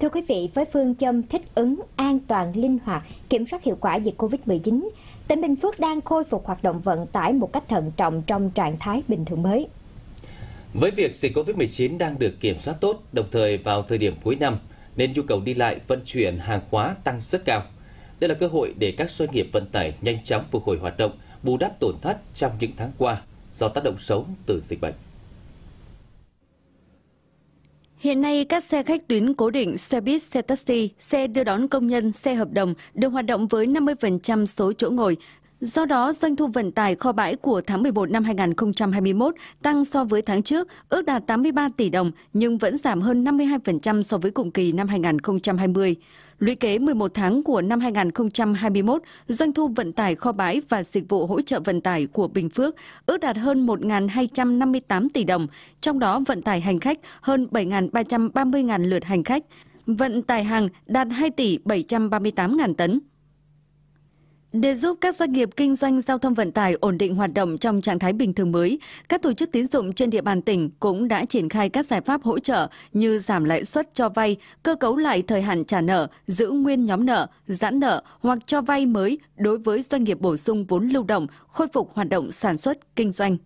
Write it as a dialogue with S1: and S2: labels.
S1: Thưa quý vị, với phương châm thích ứng, an toàn, linh hoạt, kiểm soát hiệu quả dịch COVID-19, tỉnh Bình Phước đang khôi phục hoạt động vận tải một cách thận trọng trong trạng thái bình thường mới.
S2: Với việc dịch COVID-19 đang được kiểm soát tốt, đồng thời vào thời điểm cuối năm, nên nhu cầu đi lại vận chuyển hàng hóa tăng rất cao. Đây là cơ hội để các doanh nghiệp vận tải nhanh chóng phục hồi hoạt động, bù đắp tổn thất trong những tháng qua do tác động xấu từ dịch bệnh.
S3: Hiện nay, các xe khách tuyến cố định, xe buýt, xe taxi, xe đưa đón công nhân, xe hợp đồng đều hoạt động với 50% số chỗ ngồi, Do đó, doanh thu vận tải kho bãi của tháng 11 năm 2021 tăng so với tháng trước, ước đạt 83 tỷ đồng nhưng vẫn giảm hơn 52% so với cùng kỳ năm 2020. Lũy kế 11 tháng của năm 2021, doanh thu vận tải kho bãi và dịch vụ hỗ trợ vận tải của Bình Phước ước đạt hơn 1.258 tỷ đồng, trong đó vận tải hành khách hơn 7.330.000 lượt hành khách, vận tải hàng đạt 2 tỷ 738.000 tấn. Để giúp các doanh nghiệp kinh doanh giao thông vận tải ổn định hoạt động trong trạng thái bình thường mới, các tổ chức tín dụng trên địa bàn tỉnh cũng đã triển khai các giải pháp hỗ trợ như giảm lãi suất cho vay, cơ cấu lại thời hạn trả nợ, giữ nguyên nhóm nợ, giãn nợ hoặc cho vay mới đối với doanh nghiệp bổ sung vốn lưu động, khôi phục hoạt động sản xuất, kinh doanh.